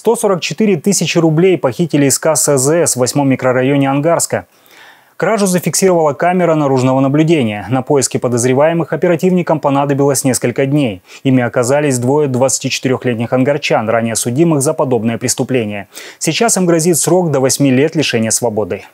144 тысячи рублей похитили из кассы АЗС в 8 микрорайоне Ангарска. Кражу зафиксировала камера наружного наблюдения. На поиски подозреваемых оперативникам понадобилось несколько дней. Ими оказались двое 24-летних ангарчан, ранее судимых за подобное преступление. Сейчас им грозит срок до 8 лет лишения свободы.